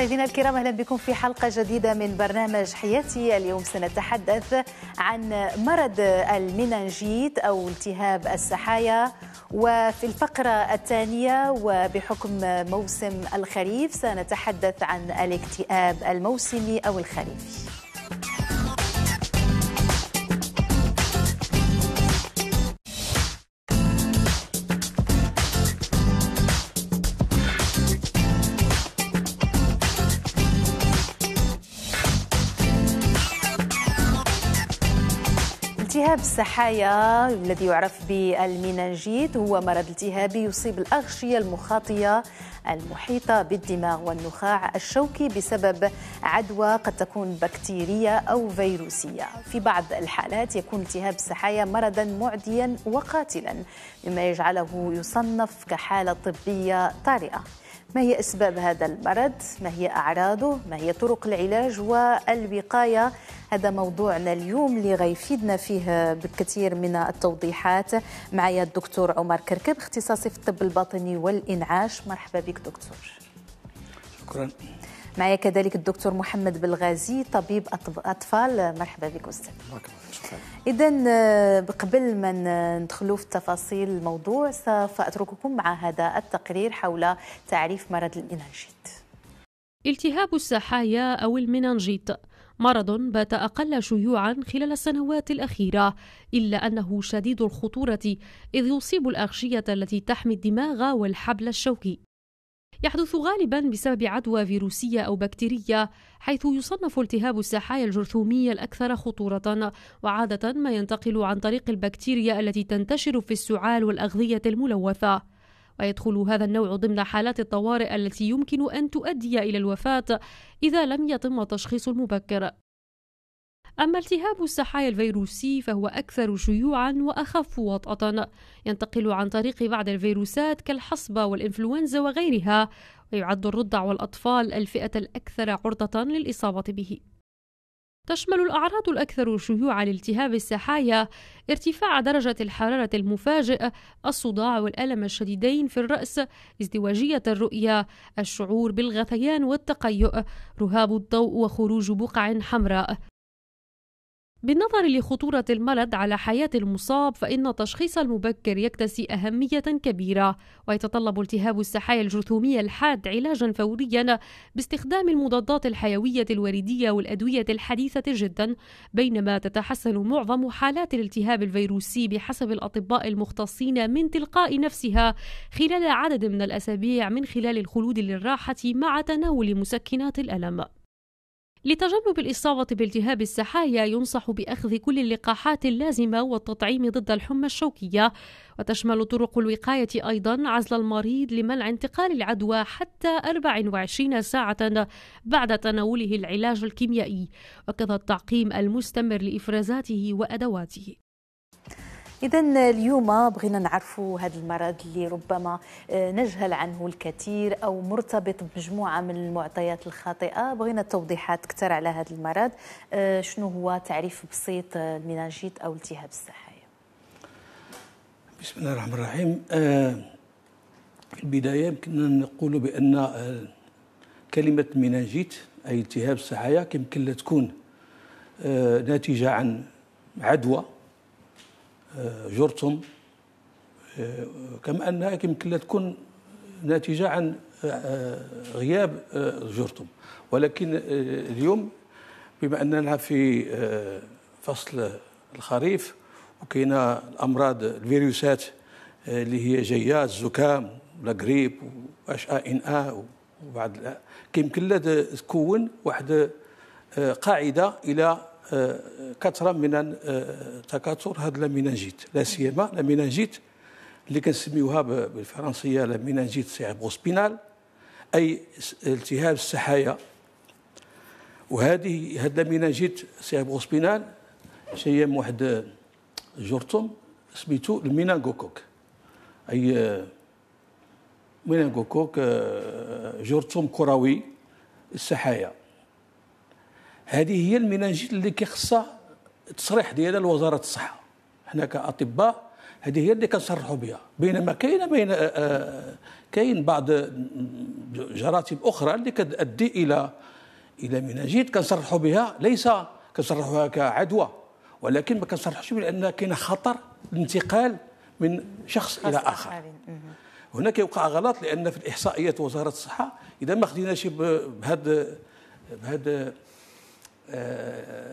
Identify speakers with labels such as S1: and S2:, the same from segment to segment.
S1: مشاهدينا الكرام اهلا بكم في حلقه جديده من برنامج حياتي اليوم سنتحدث عن مرض المننجيت او التهاب السحايا وفي الفقره الثانيه وبحكم موسم الخريف سنتحدث عن الاكتئاب الموسمي او الخريفي التهاب السحايا الذي يعرف بالمينانجيت هو مرض التهابي يصيب الأغشية المخاطية المحيطة بالدماغ والنخاع الشوكي بسبب عدوى قد تكون بكتيرية أو فيروسية في بعض الحالات يكون التهاب السحايا مرضا معديا وقاتلا مما يجعله يصنف كحالة طبية طارئة ما هي أسباب هذا المرض ما هي أعراضه ما هي طرق العلاج والوقاية هذا موضوعنا اليوم اللي غيفيدنا فيه بكثير من التوضيحات معايا الدكتور عمر كركب اختصاصي في الطب الباطني والإنعاش مرحبا بك دكتور شكرا معي كذلك الدكتور محمد بلغازي طبيب أطفال مرحبا بك أستاذ إذا آه، قبل ما ندخلوا في تفاصيل الموضوع سوف أترككم مع هذا التقرير
S2: حول تعريف مرض الميننجيت التهاب السحايا أو الميننجيت مرض بات أقل شيوعا خلال السنوات الأخيرة إلا أنه شديد الخطورة إذ يصيب الأغشية التي تحمي الدماغ والحبل الشوكي يحدث غالبا بسبب عدوى فيروسية أو بكتيرية حيث يصنف التهاب السحايا الجرثومية الأكثر خطورة وعادة ما ينتقل عن طريق البكتيريا التي تنتشر في السعال والأغذية الملوثة ويدخل هذا النوع ضمن حالات الطوارئ التي يمكن أن تؤدي إلى الوفاة إذا لم يتم التشخيص المبكر أما التهاب السحايا الفيروسي فهو أكثر شيوعا وأخف وطأة ينتقل عن طريق بعض الفيروسات كالحصبة والإنفلونزا وغيرها ويعد الرضع والأطفال الفئة الأكثر عرضة للإصابة به تشمل الأعراض الأكثر شيوعا لالتهاب السحايا ارتفاع درجة الحرارة المفاجئ، الصداع والألم الشديدين في الرأس، ازدواجية الرؤية، الشعور بالغثيان والتقيؤ، رهاب الضوء وخروج بقع حمراء، بالنظر لخطورة المرض على حياة المصاب فإن التشخيص المبكر يكتسي أهمية كبيرة ويتطلب التهاب السحايا الجرثومية الحاد علاجا فوريا باستخدام المضادات الحيوية الوريدية والأدوية الحديثة جدا بينما تتحسن معظم حالات الالتهاب الفيروسي بحسب الأطباء المختصين من تلقاء نفسها خلال عدد من الأسابيع من خلال الخلود للراحة مع تناول مسكنات الألم لتجنب الإصابة بالتهاب السحايا ينصح بأخذ كل اللقاحات اللازمة والتطعيم ضد الحمى الشوكية وتشمل طرق الوقاية أيضا عزل المريض لمنع انتقال العدوى حتى 24 ساعة بعد تناوله العلاج الكيميائي وكذا التعقيم المستمر لإفرازاته وأدواته
S1: اذا اليوم بغينا نعرفوا هذا المرض اللي ربما آه، نجهل عنه الكثير او مرتبط بمجموعه من المعطيات الخاطئه بغينا توضيحات اكثر على هذا المرض آه، شنو هو تعريف بسيط آه، المناجيت او التهاب السحايا
S3: بسم الله الرحمن الرحيم في البدايه يمكن نقول بان كلمه ميناجيت اي التهاب السحايا يمكن لا تكون ناتجه عن عدوى جرتم كما أنها يمكن لا تكون ناتجة عن آه، غياب آه، جرتم ولكن آه، اليوم بما أننا في فصل الخريف وكاينه الامراض الفيروسات اللي هي جايه الزكام ولا غريب واش ا ان ا وبعض كيمكن لها تكون واحد قاعده الى كثره من تكاثر هذا المينانجيت لا سيما المينانجيت اللي كنسميوها بالفرنسيه المينانجيت سبينال اي التهاب السحايا وهذه هاد المينانجيت سبينال شي واحد جرثوم سميتو المينانغوكوك اي مينانغوكوك آه، جرثوم كروي السحايا هذه هي المناجيل اللي كيخصها التصريح ديالها لوزاره الصحه حنا كاطباء هذه هي اللي كنصرحوا بها بينما كاين بين آه، آه، كاين بعض جراثيم اخرى اللي كتؤدي الى الى ميناجيت كنصرحوا بها ليس كنصرحوها كعدوى ولكن ما كنصرحوش بان كاين خطر الانتقال من شخص الى اخر هنا كيوقع غلط لان في الاحصائيات وزاره الصحه اذا ما خديناش بهذا بهذا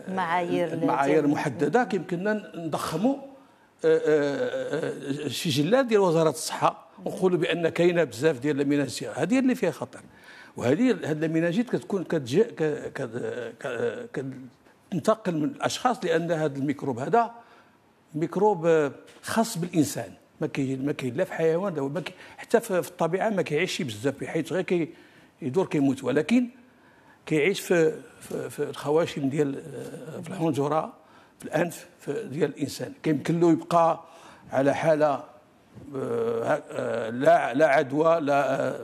S1: معايير معايير محدده
S3: كيمكننا نضخموا السجلات آه، آه، آه، ديال وزاره الصحه ونقولوا بان كاينه بزاف ديال المناجيه هذه اللي فيها خطر وهذه هاد الميناجيت كتكون كتجي كتنتقل من الاشخاص لان هذا الميكروب هذا ميكروب خاص بالانسان ما كاين ما كاين لا في حيوان حتى في الطبيعه ما كيعيشش بزاف بحيث غير كيدور كيموت ولكن كيعيش في في, الخواشم ديال آه، في الحنجره في الانف ديال الانسان كيمكن له يبقى على حاله آه، آه، لا لا عدوى لا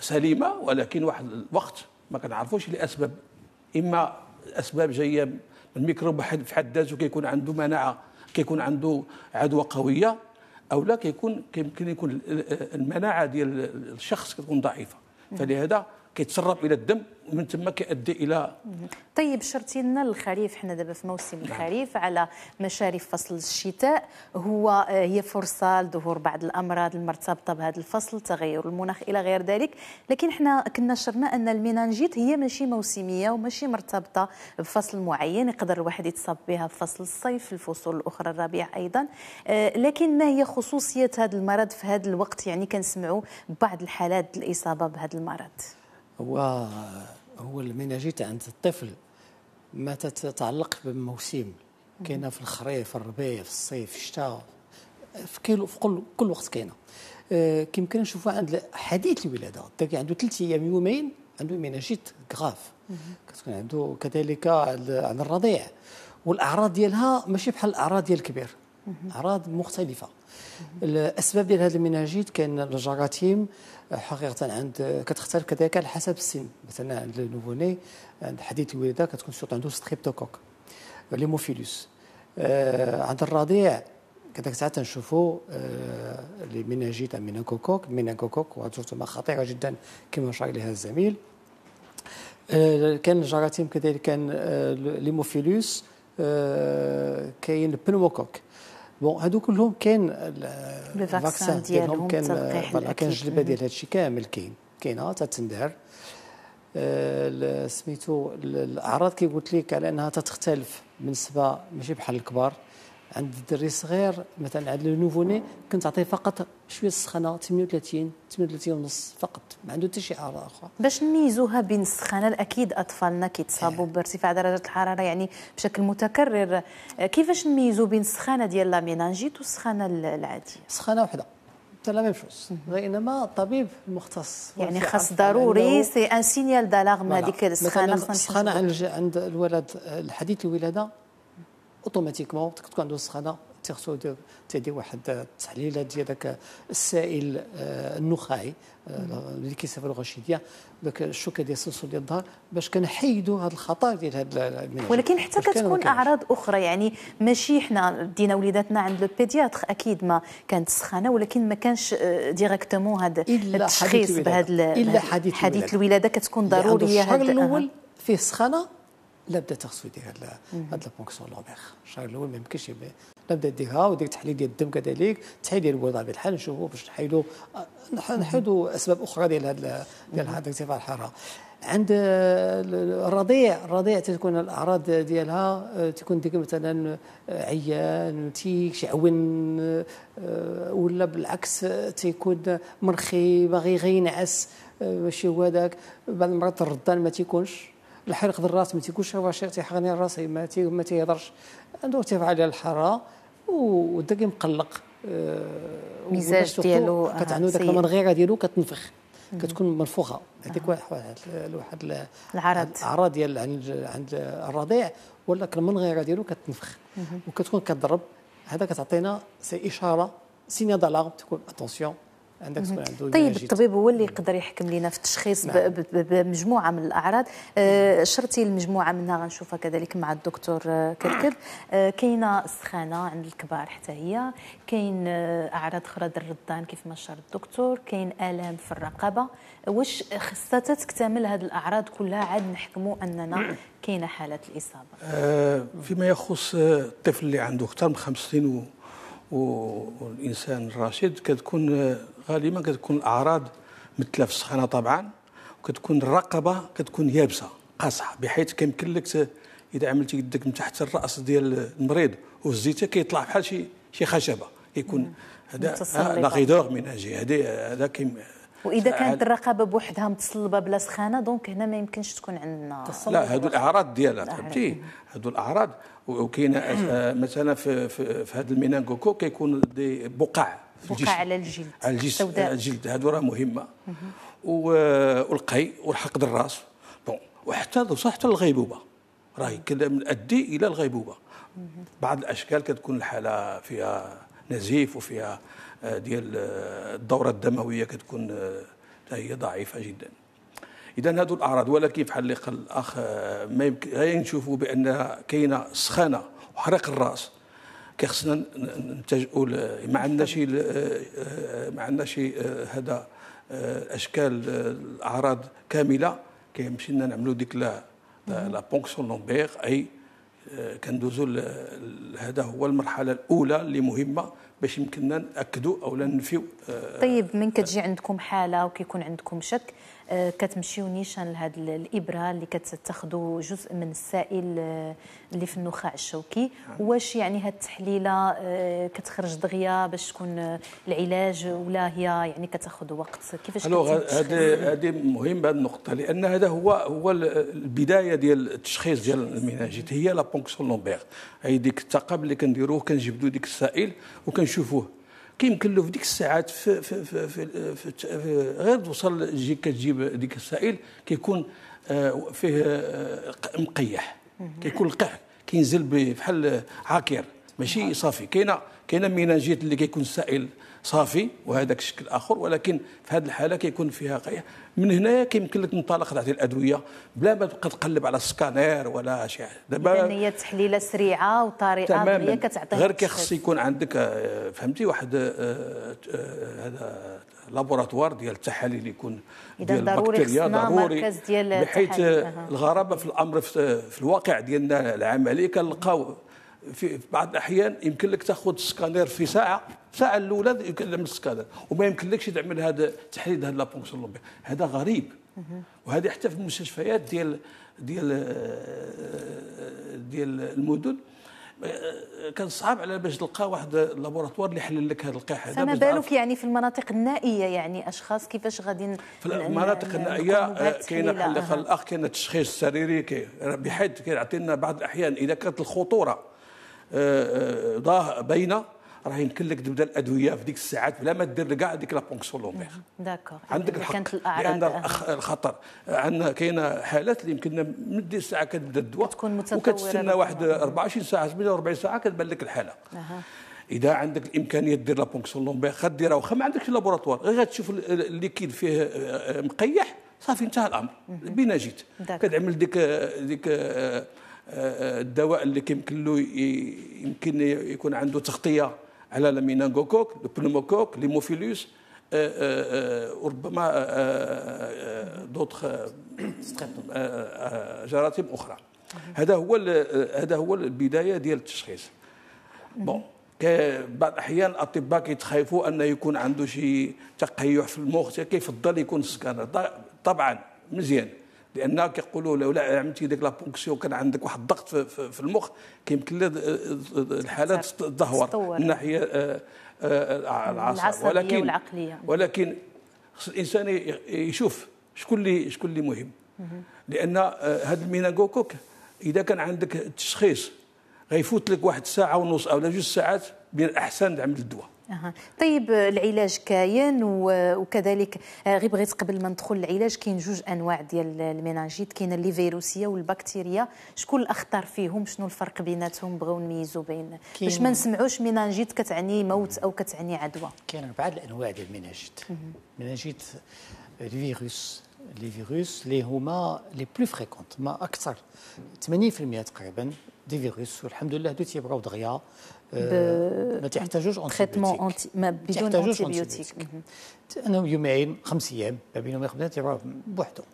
S3: سليمه ولكن واحد الوقت ما كنعرفوش لاسباب اما اسباب جايه من الميكروب في حد ذاته كيكون عنده مناعه كيكون عنده عدوى قويه او لا كيكون كيمكن يكون المناعه ديال الشخص كتكون ضعيفه فلهذا كيتسرب الى الدم ومن ثم كيؤدي الى
S1: طيب شرتي لنا الخريف حنا دابا في موسم نعم. الخريف على مشارف فصل الشتاء هو آه، هي فرصه لظهور بعض الامراض المرتبطه بهذا الفصل تغير المناخ الى غير ذلك لكن حنا كنا شرنا ان المينانجيت هي ماشي موسميه وماشي مرتبطه بفصل معين يقدر الواحد يتصاب بها في فصل الصيف في الفصول الاخرى الربيع ايضا آه، لكن ما هي خصوصيه هذا المرض في هذا الوقت يعني كنسمعوا بعض الحالات الاصابه بهذا المرض
S4: هو هو جيت عند الطفل ما تتعلق بموسم كاينه في الخريف الربيع في الصيف في الشتاء في كل في كل كل وقت كاينه آه، كيمكن نشوفوها عند حديث الولاده تلقى عنده ثلاث ايام يومين عنده ميناجيت كغاف كتكون عنده كذلك عند الرضيع والاعراض ديالها ماشي بحال الاعراض ديال الكبير اعراض مختلفه الاسباب ديال هذه الميناجيت كان الجراثيم حقيقه عند كتختلف كذلك على حسب السن مثلا عند النوفوني عند حديث الولاده كتكون سوط عنده ستريبتوكوك ليموفيلوس آه، عند الرضيع كذلك ساعات تنشوفوا آه، لي ميناجيت ميناكوكوك ميناكوكوك وهذه خطيره جدا كما شرح لها الزميل آه، كان جراثيم كذلك كان ليموفيلوس كاين بنوكوك بون هادو كلهم كان الفاكسان ديالهم كان كان الجلبه ديال هادشي كامل كاين كاينه تتندهر آه، سميتو الاعراض كي قلت لك على انها تتختلف بالنسبه ماشي بحال الكبار عند الدري الصغير مثلا عند نوفوني كنت تعطيه فقط شويه السخانه 38 38 ونص فقط ما عنده حتى شي اعراض اخرى
S1: باش نميزوها بين السخانه الاكيد اطفالنا كيتصابوا إيه. بارتفاع درجه الحراره يعني بشكل متكرر كيفاش نميزوا بين السخانه ديال لامينانجيت
S4: والسخانه العاديه سخانه وحده حتى لا ميم شوز انما الطبيب المختص يعني خاص ضروري سي
S1: ان سينيال دالارم هذيك السخانه خاصنا السخانه
S4: عند الولد الحديث الولاده اوتوماتيكمون تكون عنده سخانه تيرسو تيدي واحد التحليله ديال ذاك السائل آه، النخاعي آه، اللي كيسافر الغشيديه ذاك الشوكه ديال السلسل ديال الظهر باش كنحيدوا هذا الخطر ديال هذا ولكن
S1: حتى كتكون اعراض اخرى يعني ماشي حنا دينا وليداتنا عند لو بيدياتر اكيد ما كانت سخانه ولكن ما كانش ديريكتومون هذا التشخيص بهذا الا حديث الولاده كتكون ضروريه هذا الشهر الاول فيه سخانه
S4: لا بدا تخصو يدير هاد لابونكسيون لوبيغ الشهر الاول ما يمكنش نبدا ديرها ودير تحليل ديال الدم كذلك تحليل ديال الوضع بالحال نشوفوا باش نحيلوا نحيدوا اسباب اخرى ديال هاد ديال هاد ارتفاع الحراره عند الرضيع الرضيع تكون الاعراض ديالها آه، تكون ديك مثلا آه، عيان تيك شي عون آه، ولا بالعكس تيكون مرخي باغي غينعس ماشي هو هذاك بعض المرات الردان ما تيكونش الحريق الراس ما تيقولش هو شي تيحرقني راسي ما ما تيهضرش عنده ارتفاع ديال الحراره وداك مقلق المزاج آه، ديالو آه، كتعنو داك المنغيره ديالو كتنفخ كتكون منفوخه آه. هذيك واحد واحد العرض العرض ديال عند الرضيع ولا المنغيره ديالو كتنفخ وكتكون كتضرب هذا كتعطينا سي اشاره سينيال دالارم تكون اتونسيون عندك عنده طيب الطبيب هو اللي يقدر
S1: يحكم لنا في التشخيص نعم. بمجموعه من الاعراض آه، شرتي المجموعه منها غنشوفها كذلك مع الدكتور آه، كركب آه، كاينه السخانه عند الكبار حتى هي كاين اعراض اخرى الردان كيف ما شار الدكتور كاين الام في الرقبه واش خصها تكتمل هذه الاعراض كلها عاد نحكموا اننا كاينه حاله الاصابه
S3: آه فيما يخص الطفل اللي عنده اكثر من خمس سنين والانسان الراشد كتكون غالبا كتكون الاعراض مثل في السخانه طبعا وكتكون الرقبه كتكون يابسه قاصحه بحيث كيمكن لك اذا عملتي يدك من تحت الراس ديال المريض وهزيته كيطلع بحال شي شي خشبه كيكون هذا لا غيدور من اجي هذا هذا
S1: واذا كانت الرقبه بوحدها متصلبه بلا سخانه دونك هنا ما يمكنش تكون عندنا لا هادو الاعراض
S3: ديالها فهمتي هادو الاعراض وكاين آه، مثلا في في, في هذا المينانكوكو كيكون دي بقع بقى على الجلد على الجلد, على الجلد هادو راه مهمه والقي والحقد الراس بون وحتى حتى الغيبوبه راهي كذا ادي الى الغيبوبه بعض الاشكال كتكون الحاله فيها نزيف وفيها آه، ديال آه، الدوره الدمويه كتكون آه، هي ضعيفه جدا اذا هذو الاعراض ولكن بحال اللي قال الاخ ما يمكن نشوفوا بان كاينه سخانه وحرق الراس كي خصنا ما عندناش آه، آه، ما عندناش آه، هذا اشكال الاعراض كامله كيمشي لنا نعملوا ديك لا لا بونكسيون لومبير اي كندوزوا هذا هو المرحله الاولى اللي مهمه باش يمكننا ناكدوا او لا ننفيو طيب من كتجي
S1: عندكم حاله وكيكون عندكم شك آه، كتمشيو نيشان لهاد الابره اللي كتاخذوا جزء من السائل آه، اللي في النخاع الشوكي نعم. واش يعني هاد التحليله آه، كتخرج دغيا باش تكون العلاج ولا هي يعني كتاخذ وقت كيفاش هذه
S3: هذه مهم هذه النقطه لان هذا هو هو البدايه ديال التشخيص ديال المناجيت هي لا بونكسيون لومبير هي ديك الثقب اللي كنديروه كنجبدوا ديك السائل وكنشوفوه كيمكن له في ديك الساعات في في في في, في, في غير توصل تجي كتجيب ديك السائل كيكون آه، فيه آه، مقيح كيكون القاع كينزل بحال عاكر ماشي صافي كاينه كاينه ميناجيت اللي كيكون السائل صافي وهذاك الشكل اخر ولكن في هذه الحاله كيكون فيها قيح من هنا كيمكن لك تنطلق تاع الادويه بلا ما تبقى تقلب على السكانير ولا شي حاجه دابا هي
S1: تحليله سريعه وطريقه تماما كتعطي غير
S3: كيخص يكون عندك آه، فهمتي واحد آه، آه، هذا لابوراتوار ديال التحاليل يكون ديال البكتيريا ضروري مركز
S1: ديال بحيث
S3: الغرابه في الامر في الواقع ديالنا العملي كنلقاو في بعض الاحيان يمكن لك تاخذ سكانير في ساعه ساعه الاولى يكلم السكانير وما يمكنلكش تعمل هذا تحديد هذا لابونكسيون لومبير هذا غريب وهذه حتى في المستشفيات ديال ديال ديال المدن كان صعب على باش تلقى واحد اللابوراتوار اللي يحلل لك هذا القيح هذا فما بالك
S1: يعني في المناطق النائيه يعني اشخاص كيفاش غادي في
S3: المناطق النائيه آه، كاين الاخ كاين التشخيص السريري بحيث كيعطي لنا بعض الاحيان اذا كانت الخطوره آه، آه، باينه راه يمكن لك تبدا الادويه في ديك الساعات بلا ما دير كاع ديك لا بونكسيون لومبيغ
S1: نعم، عندك الحق كانت لان
S3: الخطر عندنا كاينه حالات اللي يمكن من ديك الساعه كتبدا الدواء تكون متطوره وكتستنى واحد 24 ساعه 48 ساعه كتبان لك الحاله أه. اذا عندك الامكانيه دير لا بونكسيون لومبيغ غديرها واخا ما عندكش لابوراتوار غير غتشوف الليكيد فيه آه، مقيح صافي انتهى الامر جيت كتعمل ديك ديك الدواء اللي كيمكن له يمكن يكون عنده تغطيه على المينانغوكوك البنوموكوك ليموفيلوس آه، آه، آه، وربما دوطخ جراثيم اخرى هذا هو هذا هو البدايه ديال التشخيص بون بعض الاحيان الاطباء كيتخايفوا انه يكون عنده شي تقيح في المخ كيفضل يكون السكانر طبعا مزيان لان كيقولوا لولا عملتي يعني ديك لابونكسيون كان عندك واحد الضغط في, في المخ كيمكن لها الحالات تدهور من الناحيه آه، آه، العصبيه ولكن والعقلية. ولكن خص الانسان يشوف شكون اللي شكون اللي مهم لان هذا آه، الميناغوكوك اذا كان عندك التشخيص غيفوت لك واحد ساعه ونص او لا جوج ساعات من الاحسن تعمل الدواء
S1: أه. طيب العلاج كاين وكذلك آه، غير بغيت قبل ما ندخل للعلاج كاين جوج انواع ديال الميناجيت كاين اللي فيروسيه والبكتيريا شكون الاخطر فيهم شنو الفرق بيناتهم بغاو نميزوا بين باش ما نسمعوش ميناجيت كتعني
S4: موت او كتعني عدوى كاين اربعه الانواع ديال الميناجيت ميناجيت الفيروس آه، لي فيروس اللي هما لي بلو فريكونت ما اكثر 80% تقريبا دي فيروس والحمد لله هادو تيبقاو دغيا Euh, ما تحتاجوش تريتمون انتي ما بدون انتيبيوتيك لانهم يومين خمس ايام ما بينهم يخدموا تيروح بوحدهم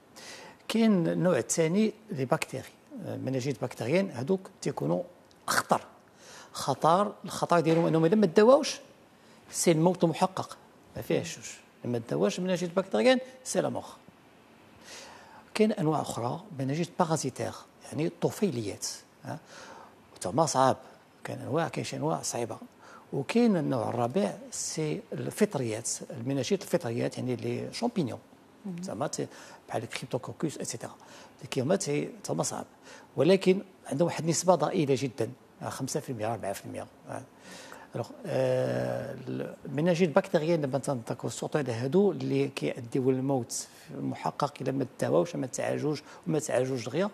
S4: كاين النوع الثاني لي باكتيري آه، مناجيت باكتيريان هذوك تيكونوا اخطر خطر الخطر ديالهم انهم اذا ما داواوش سي الموت محقق ما فيهاش لما داواش مناجيت باكتيريان سي لا موخ كاين انواع اخرى مناجيت بارازيتير يعني طفيليات تما صعاب كاين انواع كاين شي انواع صعيبه وكاين النوع الرابع سي الفطريات المناشيط الفطريات يعني لي شامبينيون زعما بحال الكريبتوكوكوس اتسيتيرا اللي هما تما صعب ولكن عندهم واحد النسبه ضئيله جدا 5% 4% الوغ المناجي البكتيريين دابا تنتاكو سورتو على هادو اللي كيأديو للموت المحقق الا ما داواوش ما تعالجوش وما تعالجوش دغيا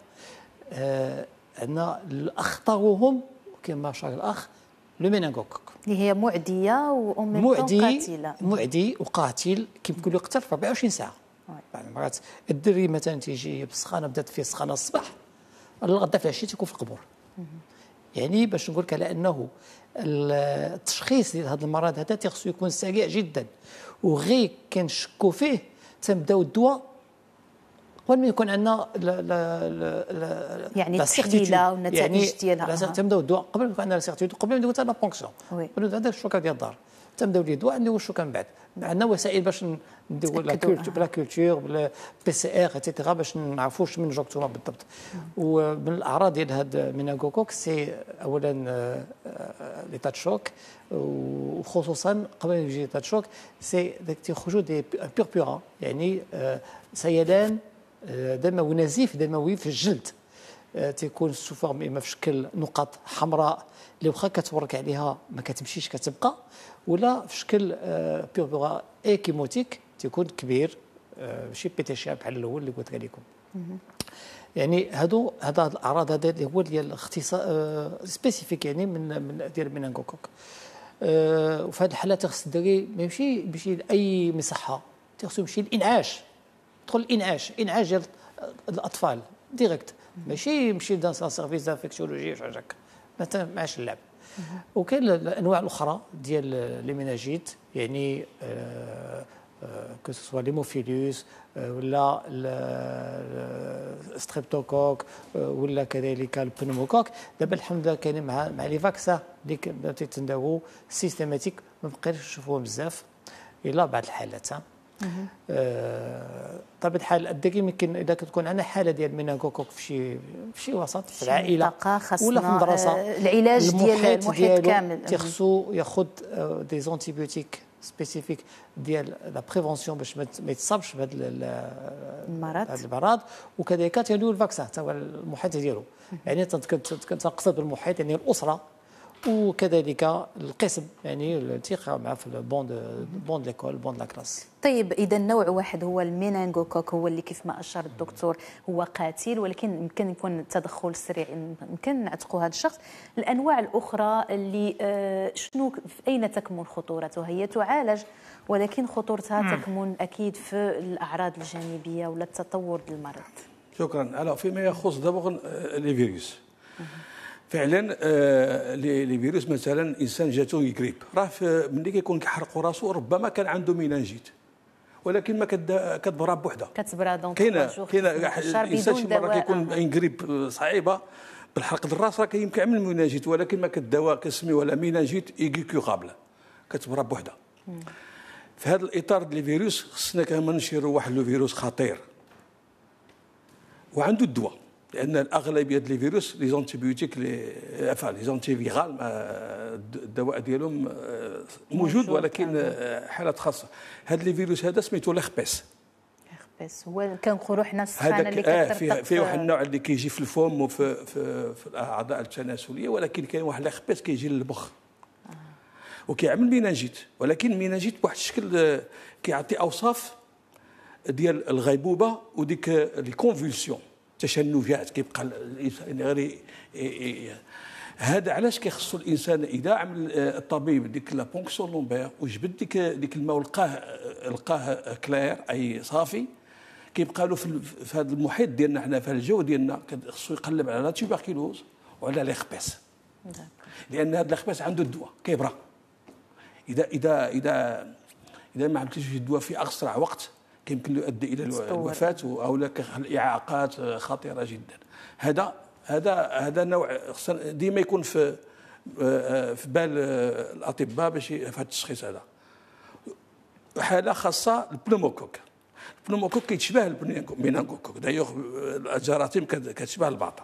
S4: آه، عندنا الاخطرهم كما شرح الاخ لو مينينغوكوك اللي هي معديه
S1: وام معدي قاتله
S4: معدي وقاتل كيف نقولوا يقتل في 24 ساعه بعض يعني المرات الدري مثلا تيجي بسخانه بدات فيه سخانه الصباح الغدا في العشيه تيكون في القبور يعني باش نقول لك على انه التشخيص ديال هذا المرض هذا تيخصو يكون سريع جدا وغير كنشكو فيه تنبداو الدواء ما يكون عندنا يعني التحليله والنتائج ديالها يعني تنبداو الدواء قبل ما يكون عندنا سيرتيتود قبل ما بونكسيون قبل ما بونكسيون عندنا الشوكه ديال الدار تبداو لي الدواء ندوي الشوكه من بعد عندنا وسائل باش نديو لا كولتور بي سي ار اتيتيرا باش نعرفوا واش من جوكتوما بالضبط ومن الاعراض ديال هذا ميناغوكوك سي اولا ليتا شوك وخصوصا قبل ما يجي ليتا شوك سي تيخرجوا دي بيربوران يعني آه، سيلان آه، دموي نزيف دموي في الجلد آه، تيكون سو فورم اما في شكل نقط حمراء اللي واخا كتورك عليها ما كتمشيش كتبقى ولا في شكل آه، بيربورا ايكيموتيك تيكون كبير ماشي بيتيشيا بحال الاول اللي قلت لكم يعني هادو هاد الاعراض هذا اللي هو ديال الاختصاص سبيسيفيك يعني من من ديال منانكوكوك وفي هذه الحاله تخص الدري ما يمشي باش لاي مصحه تخصو يمشي للانعاش تدخل انعاش انعاش ديال الاطفال ديريكت ماشي يمشي دانس سيرفيس دانفكسيولوجي ولا هكا ما معاش اللعب وكاين الانواع الاخرى ديال ميناجيت يعني كو سوا ليموفيلوس ولا ستريبتوكوك آه، آه، ولا كذلك البنموكوك دابا الحمد لله كاين مع مع لي فاكسا اللي بداو تيتنداو سيستيماتيك ما بقيناش نشوفوهم بزاف الا بعض الحالات طبعا الحال آه، الدقيق يمكن اذا كتكون عندنا حاله ديال مناغوكوك في شي في شي وسط في العائله ولا في المدرسه آه، العلاج ديال المحيط كامل تيخصو ياخذ دي زونتيبيوتيك سبيسيفيك ديال لا بريفونسيون باش ما يتصابش بهذا المرض هذا المرض وكذلك تيدوي الفاكسان حتى هو المحيط ديالو يعني تنقصد بالمحيط يعني الاسره وكذلك القسم يعني الثقه مع في البوند بون ليكول بون لا كلاس
S1: طيب اذا نوع واحد هو المينانجوكوك هو اللي كيف ما اشار الدكتور هو قاتل ولكن يمكن يكون تدخل سريع يمكن نعتقوا هذا الشخص الانواع الاخرى اللي آه، شنو اين تكمن خطورتها هي تعالج ولكن خطورتها تكمن اكيد في الاعراض الجانبيه ولا التطور للمرض
S3: شكرا الو فيما يخص دابا لي آه، فيروس فعلا آه فيروس مثلا انسان جاتو غريب راه ملي كيكون كيحرقوا راسو ربما كان عنده مينانجيت ولكن ما كتبرى بوحده
S1: كتبرى دونك كاين كاين الانسان شي مره كيكون
S3: غريب آه، صعيبه بالحرق الراس راه كيمكن يعمل المينانجيت ولكن ما كدواء كسمي لا مينانجيت ايكيكيغابل كتبرى بوحده في هذا الاطار ديال الفيروس خصنا كمان نشيروا واحد الفيروس خطير وعنده الدواء لان الاغلبيه ديال الفيروس لي زونتيبيوتيك لي عفوا لي زونتيفيرال آه، الدواء ديالهم آه، موجود ولكن آه. حالات خاصه هذا لي فيروس هذا سميتو لخبيس
S1: بس هو كنقولوا حنا السخانه اللي كترتبط آه في, في واحد
S3: النوع اللي كيجي في الفم وفي في, في الاعضاء التناسليه ولكن كاين واحد الاخباس كيجي للبخ وكيعمل ميناجيت ولكن ميناجيت بواحد الشكل كيعطي اوصاف ديال الغيبوبه وديك لي كونفولسيون تشنجات كيبقى الانسان غير هذا علاش كيخصو الانسان اذا عمل آه، الطبيب ديك لا بونكسيون لومبير وجبد ديك ديك الماء ولقاه لقاه كلير اي صافي كيبقى له في, في هذا المحيط ديالنا حنا في الجو ديالنا خصو يقلب على لا تيبركيلوز وعلى ليخباس لان هذا ليخباس عنده الدواء كيبرا اذا اذا اذا اذا ما عملتيش الدواء في اسرع وقت يمكن يؤدي الى الوفاه او اعاقات خطيره جدا هذا هذا هذا نوع ديما يكون في في بال الاطباء باش في التشخيص هذا حاله خاصه البنوموكوك البنوموكوك كيتشبه المينانكوك دايوغ الجراثيم كتشبه البعض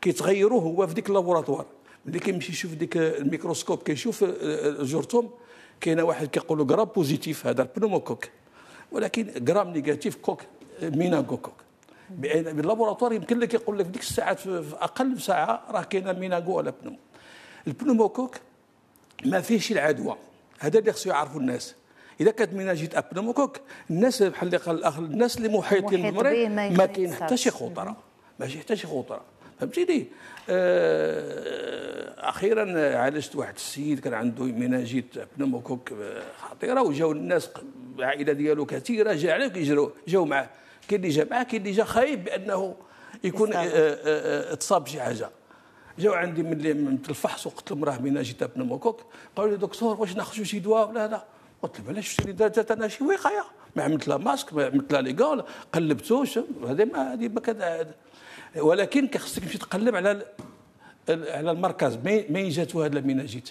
S3: كيتغيروا هو في ديك اللابوراتوار ملي كيمشي يشوف ديك الميكروسكوب كيشوف الجرثوم آه، آه، كاينه واحد كيقولوا جراب بوزيتيف هذا البنوموكوك ولكن جرام نيجاتيف كوك مينا كوك باللابوراتوار يمكن لك يقول لك ديك الساعات في اقل ساعه راه كاينه ميناغو ولا بنوم البنوموكوك ما فيهش العدوى هذا اللي خصو يعرفوا الناس اذا كانت ميناجيت ابنوموكوك الناس بحال اللي قال الاخ الناس اللي محيطين بالمريض ما كاين حتى شي خطره ماشي حتى شي خطره فهمتيني آه، اخيرا عالجت واحد السيد كان عنده ميناجيت بنموكوك خطيره وجاو الناس العائله ديالو كثيره جا كيجروا جاو معاه كاين اللي جا معاه كاين اللي جا خايب بانه يكون آه، آه، اتصاب بشي حاجه جاو عندي من الفحص وقت المراه ميناجيت بنموكوك قالوا لي دكتور واش ناخذ شي دواء ولا لا قلت له بلاش شري دارت انا شي وقايه ما عملت لا ماسك ما عملت لا ليغول قلبتوش هذه ما هذه ما كذا ولكن خصك تمشي تقلب على على المركز مين جات هذا لمين جيت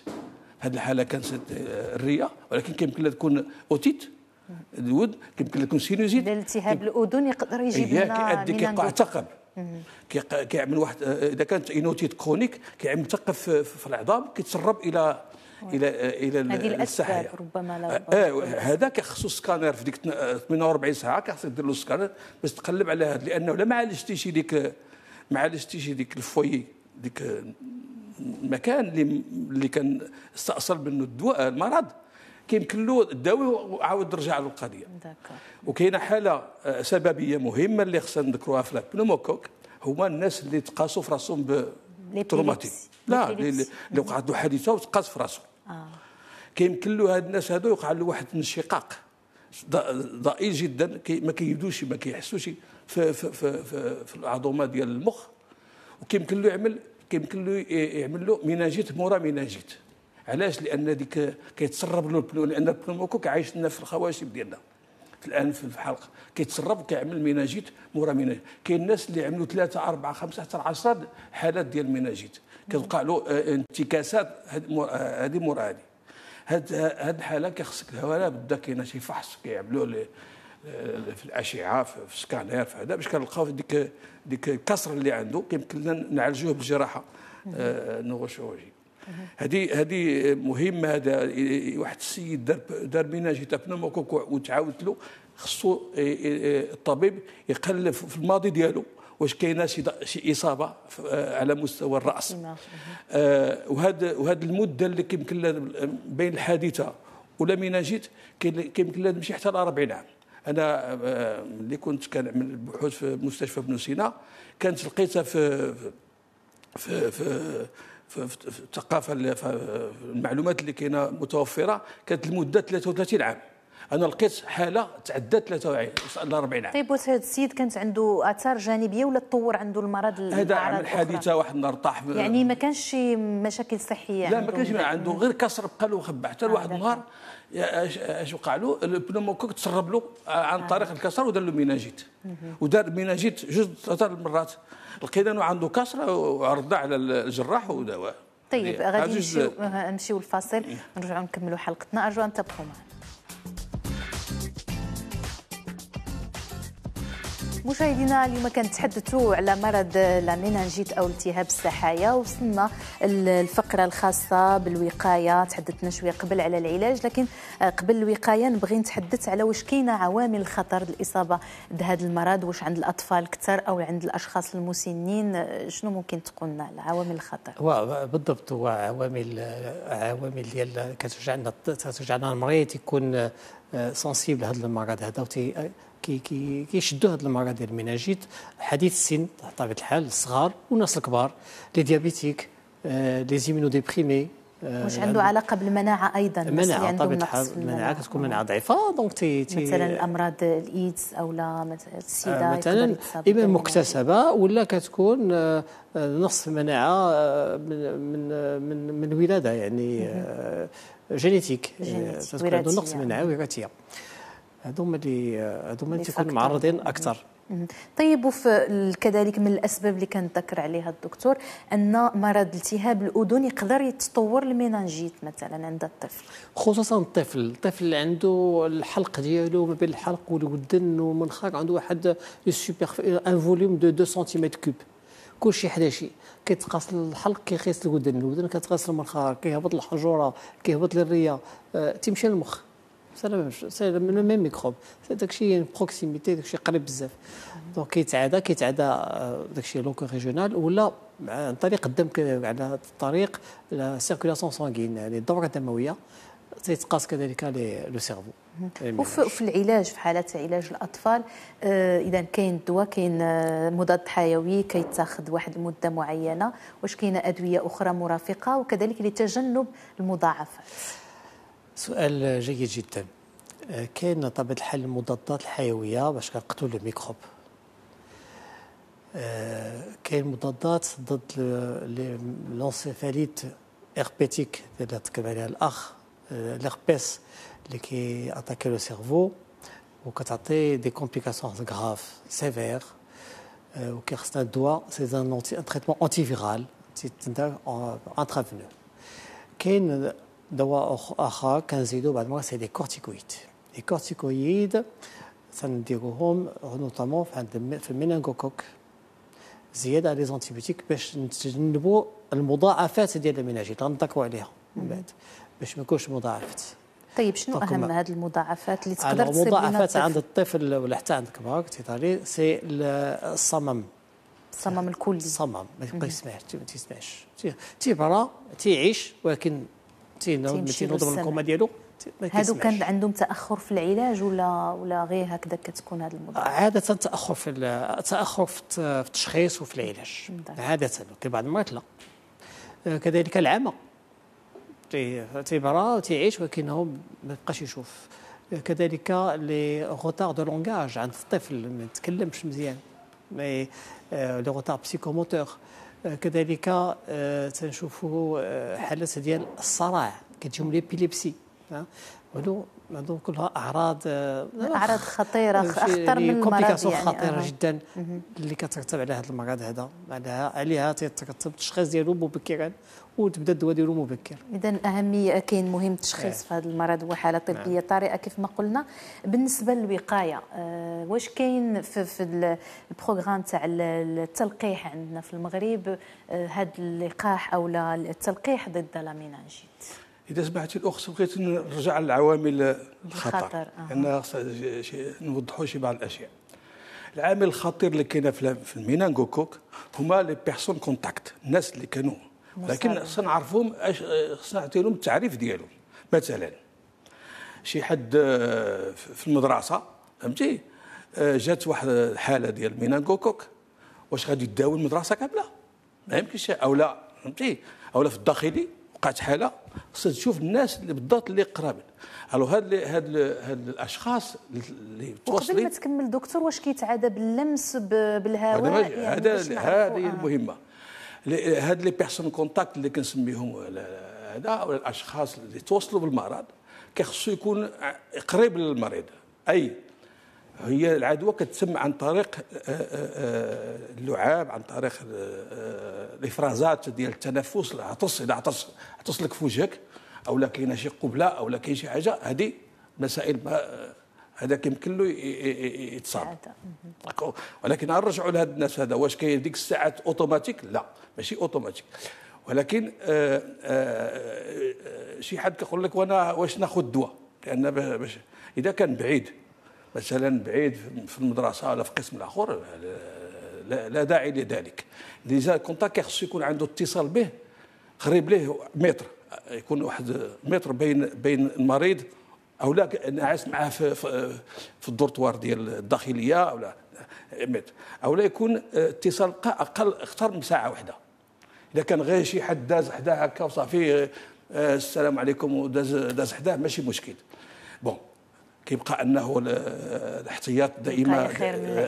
S3: هذه الحاله كانت الريه ولكن كيمكن لها تكون اوتيت الود كيمكن لها تكون سينوزيت الالتهاب الاذن
S1: يقدر يجيب لنا كيأدي كيعتقب
S3: كيعمل واحد اذا كانت اينوتيت كرونيك كيعمل ثقب في العظام كيتسرب الى الى الى هذه
S1: ربما لا آه,
S3: آه، هذا خصو سكانر في ديك 48 آه، ساعه كيخصك دير له سكانر باش تقلب على هذا لانه لا ما عالجتيش ديك ما عالجتيش ديك الفوي ديك المكان اللي اللي كان استاصل منه الدواء المرض كيمكن له الداوي وعاود رجع للقضيه وكاينه حاله آه، سببيه مهمه اللي خصنا نذكروها في البنوموكوك هما الناس اللي تقاسوا في راسهم ب لا اللي وقعت له حادثه وتقاس في راسه آه. كيمكن له هاد الناس هادو يوقع له واحد الانشقاق ضئيل جدا كي ما كيبدوش ما كيحسوش في, في, في, في, في العظمه ديال المخ وكيمكن له يعمل كيمكن له يعمل له ميناجيت مورا ميناجيت علاش لان ديك كيتسرب له البلون لان البلونوكوك عايش لنا في الخواشب ديالنا الان في الحلقه كيتسرب كيعمل ميناجيت مورا ميناجيت كاين الناس اللي عملوا ثلاثه اربعه خمسه حتى 10 حالات ديال ميناجيت كتلقى له آه، انتكاسات هذه مور هذه هاد هاد الحاله كيخصك الهواله بدا كاينه شي فحص كيعملوا في الاشعه في السكانير في هذا باش كنلقاو ديك ديك الكسر اللي عنده كيمكن لنا نعالجوه بالجراحه آه، نوغوشيولوجي هذه هذه مهمه هذا واحد السيد دار دار مناجيتا بنوموكوكو وتعاودت له خصو آه، الطبيب يقلب في الماضي ديالو واش كاينه شي شي اصابه على مستوى الراس وهذا آه، وهذا المده اللي كيمكن بين الحادثه ولا جيت كيمكن لها تمشي حتى ل 40 عام انا آه، اللي كنت كنعمل البحوث في مستشفى بن سينا كانت لقيتها في في في في الثقافه المعلومات اللي كاينه متوفره كانت المده 33 عام انا لقيت حاله تعدات 43 40 عام طيب
S1: هذا السيد كانت عنده اثار جانبيه ولا تطور عنده المرض هذا عمل
S3: حادثه واحد النهار طاح يعني
S1: ما كانش شي مشاكل صحيه لا ما كانش عنده
S3: غير كسر بقى له خبع حتى واحد آه، النهار اش وقع له البنوموكوك تسرب له آه، عن آه. طريق الكسر ودار له ميناجيت ودار ميناجيت جوج ثلاث مرات لقينا انه عنده كسره وعرضنا على الجراح ودواء
S1: طيب يعني غادي نمشيو نمشيو الفاصل إيه. نرجعوا نكملوا حلقتنا ارجو ان تبقوا معنا مشاهدينا اليوم كنتحدثوا على مرض لامينانجيت او التهاب السحايا وصلنا الفقره الخاصه بالوقايه تحدثنا شويه قبل على العلاج لكن آه، قبل الوقايه نبغي نتحدث على واش كاينه عوامل خطر الاصابه بهذا المرض واش عند الاطفال اكثر او عند الاشخاص المسنين آه، شنو ممكن تقول لنا عوامل
S4: الخطر بالضبط هو عوامل عوامل ديال كترجعنا كترجعنا المريض يكون آه، سنسيبل لهذا المرض هذا كيشدوا هذه المرض ديال المناجيت حديث السن بطبيعه الحال الصغار والناس الكبار لي ديابيتيك آه، لي زيمينو ديبريمي آه، واش عنده
S1: علاقه بالمناعه ايضا المناعه الحال المناعه
S4: كتكون مناعه ضعيفه دونك تي تي مثلا
S1: امراض الايدز او لا
S4: السيده مثلا آه، اما مكتسبه ولا كتكون نصف المناعه من من من, من ولاده يعني جينيتيك تتكون نقص مناعه وراثيه هذوما اللي هذوما اللي تيكونوا معرضين اكثر
S1: طيب وفي كذلك من الاسباب اللي كان ذكر عليها الدكتور ان مرض التهاب الاذن يقدر يتطور لمينانجيت مثلا عند الطفل
S4: خصوصا الطفل الطفل اللي عنده الحلق ديالو ما بين الحلق والودن والمنخار عنده واحد سوبر ان فوليوم دو 2 سنتيمتر كوب كلشي حدا شي كيتقاس الحلق كيقيس الودن الودن كتقاس المنخار كيهبط الحجوره كيهبط للريه آه، تيمشي للمخ سي سي لو ميم ميكروب داكشي يعني بروكسيميتي داكشي قريب بزاف دونك كيتعادى كيتعادى داكشي لوكو ريجيونال ولا عن طريق الدم على الطريق لا سيركولاسيون سانغين يعني الدوره الدمويه تيتقاس كذلك لو سيرفو
S1: وفي العلاج في حالات علاج الاطفال اذا كاين الدواء كاين آه، مضاد حيوي كيتاخذ واحد المده معينه واش كاينه ادويه اخرى مرافقه وكذلك لتجنب المضاعفات
S4: سؤال جيد جدا آه، كاين طبعا الحل المضادات الحيويه باش كنقتلوا الميكروب آه، كاين مضادات ضد لونسيفاليت هربيتيك اللي تكلم عليها الاخ آه، الهربيس اللي كي اتاكي لو سيرفو وكتعطي دي كومبليكاسيون غراف سيفير وكيخصنا الدواء سي ان تريتمون انتي فيرال تندار انترافينو كاين دواء اخر كنزيدو بعد المرات سي دي كورتيكويد لي كورتيكويد سنديروهم نوطامون في عند في المينينغوكوك زياده على لي زونتيبيوتيك باش نتجنبوا المضاعفات ديال المناجيل غنتذكروا عليها من بعد باش ما يكونش مضاعفات
S1: طيب شنو اهم هذه المضاعفات اللي تقدر تصيب المضاعفات عند
S4: الطفل ولا حتى عند الكبار تيطالي سي الصمم الصمم الكلي الصمم ما تبقاش تسمع ما تسمعش تيبرا تيعيش ولكن تينوض من الكوما ديالو هادو كان
S1: عندهم تاخر في العلاج ولا ولا غير هكذا كتكون هذه المضاعفات
S4: آه، عاده تاخر في تاخر في التشخيص وفي العلاج عاده ولكن بعض المرات لا كذلك العمى تيبرا تيعيش ولكنه ما بقاش يشوف آه، كذلك لي غوتار دو لونغاج عند الطفل ما يتكلمش مزيان مي آه، لو غوتار بسيكوموتور كذلك تنشوفوا آه، آه، حالات ديال الصرع كتجيهم ليبيليبسي نعم. ولو هذو كلها اعراض آه، اعراض خطيره اخطر من المرض يعني خطيره يعني جدا اللي كترتب على هذا المرض هذا عليها عليها تيترتب التشخيص ديالو مبكرا وتبدا الدواء ديالو مبكر
S1: اذا اهميه كاين مهم التشخيص إيه. في هذا المرض هو حاله نعم. طبيه طارئه كيف ما قلنا بالنسبه للوقايه آه واش كاين في, في البروغرام تاع التلقيح عندنا في المغرب آه، هذا آه اللقاح او التلقيح ضد لامينانجيت
S3: اذا سمحتي الاخت بغيت نرجع للعوامل الخطر لان نوضحوا شي بعض الاشياء العامل الخطير اللي كاين في المينانجو كوك هما لي بيرسون كونتاكت الناس اللي كانوا لكن خصنا نعرفوهم اش خصنا نعطي لهم التعريف ديالهم مثلا شي حد آه، في المدرسه فهمتي آه، جات واحد الحاله ديال مينانجو واش غادي تداوي المدرسه كامله ما يمكنش او لا فهمتي او لا في الداخلي وقعت حاله خصك تشوف الناس اللي بالضبط اللي قرابين الو هاد ال هاد ال هاد الاشخاص اللي توصلين قبل ما
S1: تكمل دكتور واش كيتعادى باللمس بالهواء هذا يعني هذه آه. المهمه
S3: هاد لي بيرسون كونتاكت اللي كنسميهم هذا ولا الاشخاص اللي توصلوا بالمرض كيخصو يكون قريب للمريض اي هي العدوى كتتم عن طريق آه، آه، آه، اللعاب عن طريق الافرازات ديال التنفس العطس اذا عطس عطس لك في وجهك او لا كاينه شي قبله او لا كاين شي حاجه هذه مسائل هذا هذاك يمكن له يتصاب ولكن نرجعوا لهاد الناس هذا واش كاين ديك الساعات اوتوماتيك لا ماشي اوتوماتيك ولكن شي حد كيقول لك وانا واش ناخذ دواء لان باش اذا كان بعيد مثلا بعيد في المدرسه ولا في قسم الاخر لا, داعي لذلك ديزا كونتاك خصو يكون عنده اتصال به قريب ليه متر يكون واحد متر بين بين المريض او لا نعس معاه في في الدورتوار ديال الداخليه او لا متر او لا يكون اتصال اقل اكثر من ساعه واحده اذا كان غير شي حد داز حداه هكا وصافي آه، السلام عليكم وداز داز حداه ماشي مشكل بون كيبقى انه الاحتياط دائما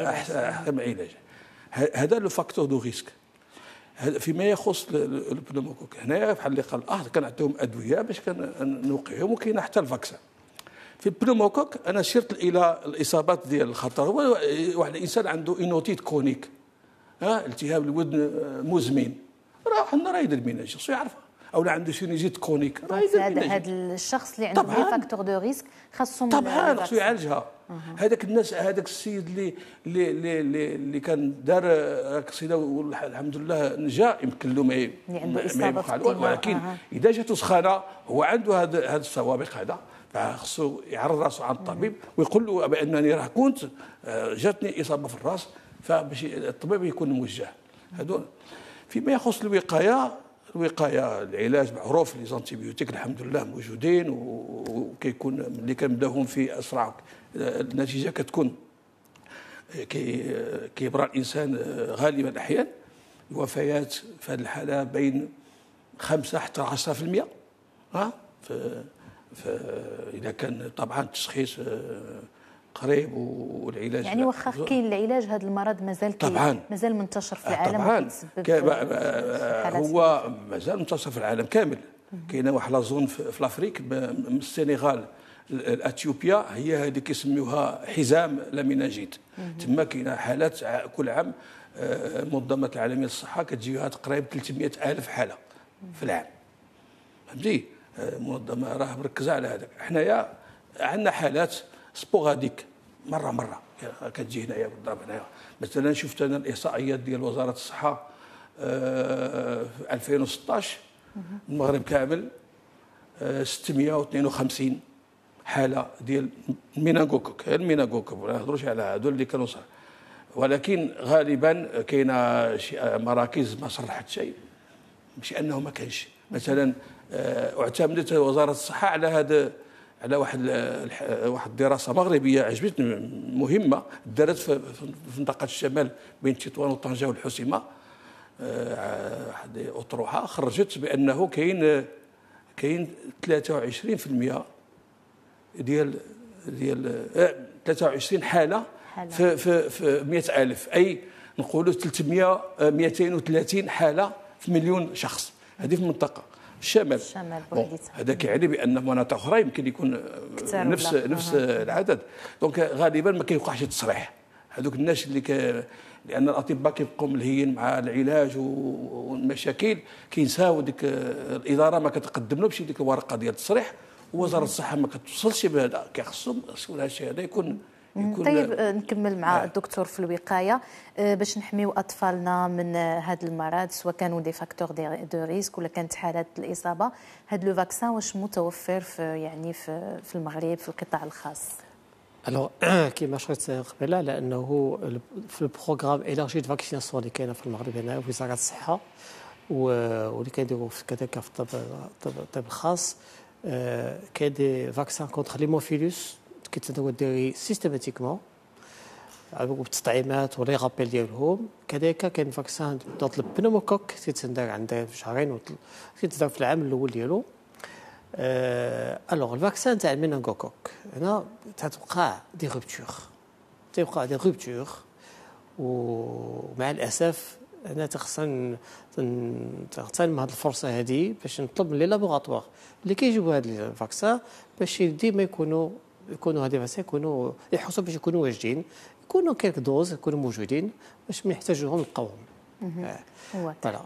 S3: احسن من العلاج هذا لو فاكتور دو ريسك فيما يخص البنوموكوك هنا بحال اللي قال آه، كان كنعطيهم ادويه باش نوقعهم وكاين حتى الفاكسان في البنوموكوك انا شرت الى الاصابات ديال الخطر هو واحد الانسان عنده اينوتيت كونيك ها التهاب الودن آه، مزمن راه حنا راه يدير بينا شخص يعرف او لا عنده سينيزيت كرونيك طيب، هذا
S1: الشخص اللي عنده لي فاكتور دو ريسك خاصهم طبعا خصو يعالجها
S3: هذاك الناس هذاك السيد اللي اللي اللي اللي كان دار قصيده آه، والحمد لله نجا يمكن له ما يبقى ولكن اذا جاته سخانه هو عنده هذا هذا السوابق هذا فخصو يعرض راسه عند الطبيب ويقول له بانني راه كنت آه، جاتني اصابه في الراس فباش الطبيب يكون موجه هذو فيما يخص الوقايه الوقايه العلاج معروف لي زانتيبيوتيك الحمد لله موجودين وكيكون ملي كنبداوهم في اسرع النتيجه كتكون كي كيبرى الانسان غالبا الاحيان الوفيات في هذه الحاله بين 5 حتى 10% ها في اذا كان طبعا التشخيص قريب والعلاج يعني واخا كاين
S1: العلاج هذا المرض مازال طبعا مازال منتشر في آه، العالم طبعا
S3: هو مازال منتشر في العالم كامل كاينه واحد لازون في لافريك من السنغال الاثيوبيا هي هذه كيسميوها حزام لاميناجيت تما كاينه حالات كل عام المنظمه آه، العالميه للصحه كتجيها تقريبا 300 الف حاله في العام فهمتي المنظمه آه، راه مركزه على هذاك حنايا عندنا حالات سبوراديك مره مره كتجي هنايا قدام هنايا مثلا شفت انا الاحصائيات ديال وزاره الصحه في 2016 المغرب كامل 652 آه، حاله ديال ميناغوكوك هي الميناغوكوك ما نهضروش على هذول اللي كانوا صح ولكن غالبا كاينه شي آه، مراكز ما صرحت شيء مش انه ما كانش مثلا آه، اعتمدت وزاره الصحه على هذا على واحد واحد الدراسه مغربيه عجبتني مهمه دارت في منطقه الشمال بين تطوان وطنجه والحسيمه آه، واحد اطروحه خرجت بانه كاين كاين 23% ديال ديال 23 آه، حاله في في في 100000 اي نقولوا 300 230 آه، حاله في مليون شخص هذه في المنطقه الشمال الشمال هذا كيعني بان مناطق اخرى يمكن يكون نفس ولا. نفس مهم. العدد دونك غالبا ما كيوقعش التصريح هذوك الناس اللي ك... لان الاطباء كيبقوا ملهيين مع العلاج والمشاكل كينساو ديك الاداره ما كتقدم لهمش ديك الورقه ديال التصريح ووزاره الصحه ما كتوصلش بهذا كيخصهم الشيء هذا يكون
S1: يكون طيب آه، نكمل مع آه. الدكتور في الوقايه آه، باش نحميو اطفالنا من هذا آه، المرض سواء كانوا دي فاكتور دو ريسك ولا كانت حالات الاصابه هذا لو فاكسان واش متوفر في يعني في, في المغرب في القطاع الخاص
S4: الوغ كيما شريت قبيله لانه في البروغرام الارجي دو فاكسيناسيون اللي كاينه في المغرب هنا في وزاره الصحه واللي كيديروا كذلك في الطب الطب الخاص كاين دي فاكسان كونتر ليموفيلوس كيتسناو الدراري سيستماتيكمون بالتطعيمات رابيل ديالهم كذلك كاين فاكسان ضد البنوموكوك تيتندر عندها في شهرين تيتندر في العام الاول ديالو الوغ الفاكسان تاع المينانكوكوك هنا تتوقع دي روبتور تيوقع دي روبتور ومع الاسف هنا تخصنا تغتنم هذه الفرصه هذه باش نطلب من لي لابوغاتوار اللي كيجيبوا هذا الفاكسان باش ديما يكونوا يكونوا هذه بس يكونوا يحوسوا باش يكونوا واجدين يكونوا كيلك دوز يكونوا موجودين باش ما يحتاجوهم نلقاوهم فوالا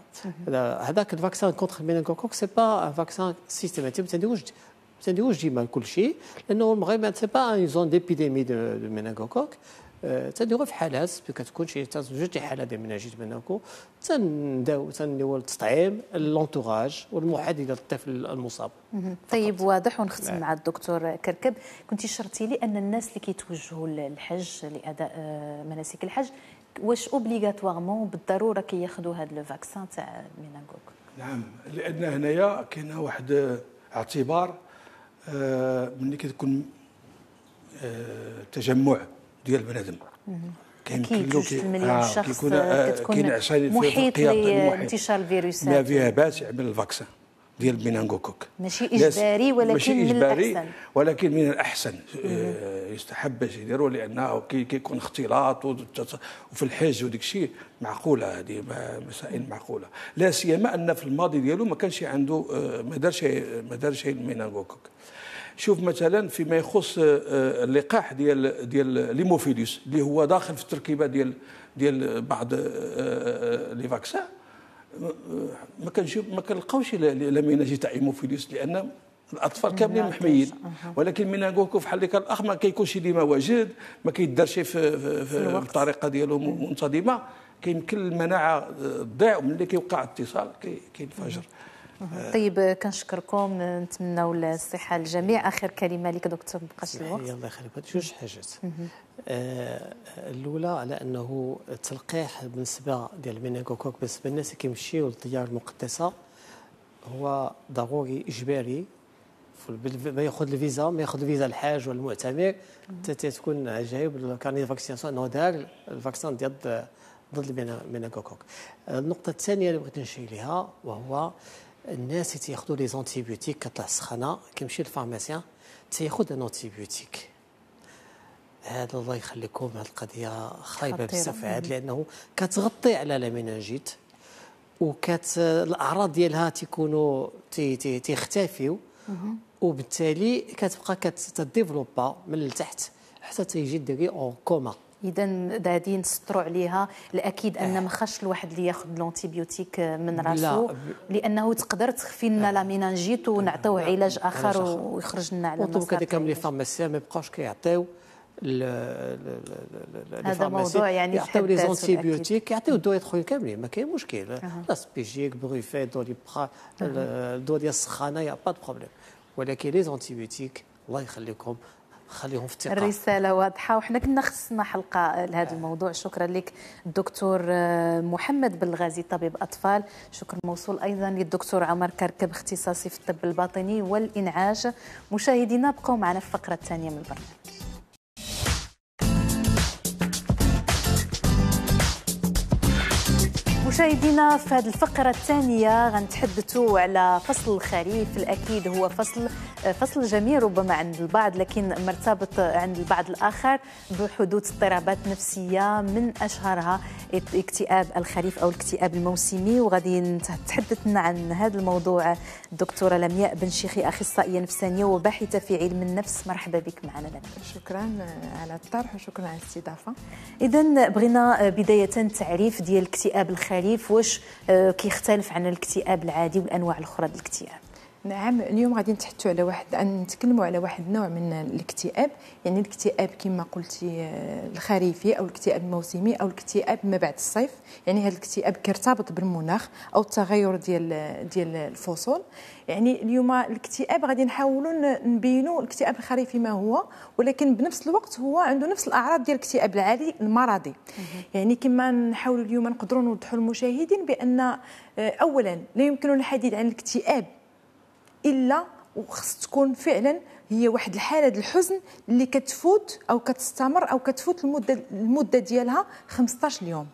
S4: آه. هذاك الفاكسان كونتر المينينغوكوك سي با فاكسان سيستيماتيك تندي وجد تندي ديما لكل شيء لانه المغرب سي با اون زون ديبيديمي دو مينينغوكوك تنديرو في حالات هاس كتكون شي جوج تي حالات ديال المناجيت بينكم تنداو تنديرو التطعيم لونتوراج والمحاذي ديال الطفل المصاب
S1: طيب واضح ونختم نعم. مع الدكتور كركب كنت شرتي لي ان الناس اللي كيتوجهوا للحج لاداء آه، مناسك الحج واش اوبليغاتوارمون بالضروره كياخذوا هذا لو فاكسان تاع مينانغوك
S3: نعم لان هنايا كاين واحد اعتبار آه، ملي كتكون آه، تجمع ديال بنادم كاين كيلو كي آه، كيكون آه، كتكون كاين محيط لانتشار
S1: الفيروس ما فيها
S3: باس يعمل الفاكسين ديال بينانغوكوك
S1: ماشي اجباري ولكن ماشي إجباري من الاحسن
S3: ولكن من الاحسن آه، يستحب باش يديروا لانه كيكون اختلاط وفي الحج وديك الشيء معقوله هذه مسائل معقوله لا سيما ان في الماضي ديالو ما كانش عنده ما دارش ما دارش البينانغوكوك شوف مثلا فيما يخص آه، آه، اللقاح ديال ديال ليموفيلوس اللي هو داخل في التركيبه ديال ديال بعض آه، لي فاكسان ما كنشوف ما كنلقاوش لاميناجي تاع ايموفيلوس لان الاطفال كاملين محميين ولكن كوكو بحال اللي الاخ ما كيكونش ديما واجد ما كيدارش في, في, في الطريقه ديالو منتظمه كيمكن المناعه تضيع وملي كيوقع اتصال كينفجر كي
S4: طيب
S1: كنشكركم نتمنوا الصحه للجميع اخر كلمه لك
S4: دكتور مابقاش الوقت الله يخليك جوج حاجات آه، الاولى على انه التلقيح بالنسبه ديال المينيكوكوك بالنسبه للناس اللي كيمشيو للديار المقدسه هو ضروري اجباري ما ياخذ الفيزا ما ياخذ الفيزا الحاج ولا المعتمر حتى تكون جايب الكارني فاكسيناسيون انه دار الفاكسان ضد ضد المينيكوكوك آه، النقطه الثانيه اللي بغيت نشير لها وهو الناس اللي تياخذوا لي زونتيبيوتيك كطلع سخانه كيمشي للفارماسيان تياخذ ان اونتيبيوتيك هذا الله يخليكم هذه القضيه خايبه بزاف عاد لانه كتغطي على لامينانجيت وكات الاعراض ديالها تيكونوا تيختفيو وبالتالي كتبقى كتديفلوبا من التحت حتى تيجي ديري اون كوما اذا غادي نستروا
S1: عليها الاكيد ان إيه. ما خاش الواحد اللي ياخذ لونتيبيوتيك من راسو لانه تقدر تخفي لنا لا مينانجيت ونعطيوه علاج اخر ويخرج لنا على وطوك هذيك
S4: لي فارماسيان ما يبقاوش كيعطيو هذا موضوع يعني يعطيو لي زونتيبيوتيك يعطيو الدواء يدخل كاملين ما كاين مشكل لاسبيجيك بروفي دوليبرا الدواء ديال السخانه يا با دو بروبليم ولكن لي زونتيبيوتيك الله يخليكم خليهم في الثقه الرساله
S1: واضحه وحنا كنا خصنا حلقه لهذا الموضوع شكرا لك الدكتور آه، محمد بلغازي طبيب اطفال شكر موصول ايضا للدكتور عمر كركب اختصاصي في الطب الباطني والانعاش مشاهدينا بقوا معنا في الفقره الثانيه من البرنامج مشاهدينا في هذه الفقرة الثانية غنتحدثوا على فصل الخريف الأكيد هو فصل فصل جميل ربما عند البعض لكن مرتبط عند البعض الآخر بحدوث اضطرابات نفسية من أشهرها اكتئاب الخريف أو الاكتئاب الموسمي وغادي تحدثنا عن هذا الموضوع الدكتورة لمياء بن شيخي أخصائية نفسانية وباحثة في علم النفس مرحبا بك معنا لمياء شكرا على الطرح وشكرا على الاستضافة إذا بغينا بداية تعريف ديال اكتئاب الخريف عليه واش آه، كيختلف عن الاكتئاب العادي والانواع الاخرى ديال الاكتئاب
S5: نعم اليوم غادي نتحدثوا على واحد نتكلموا على واحد النوع من الاكتئاب يعني الاكتئاب كما قلتي آه، الخريفي او الاكتئاب الموسمي او الاكتئاب ما بعد الصيف يعني هذا الاكتئاب كيرتبط بالمناخ او التغير ديال ديال الفصول يعني اليوم الاكتئاب غادي نحاولوا نبينوا الاكتئاب الخريفي ما هو ولكن بنفس الوقت هو عنده نفس الاعراض ديال الاكتئاب العالي المرضي يعني كما نحاولوا اليوم نقدروا نوضحوا للمشاهدين بان آه، اولا لا يمكن الحديث عن الاكتئاب الا وخص تكون فعلا هي واحد الحاله ديال الحزن اللي كتفوت او كتستمر او كتفوت المده المده ديالها
S1: 15 يوم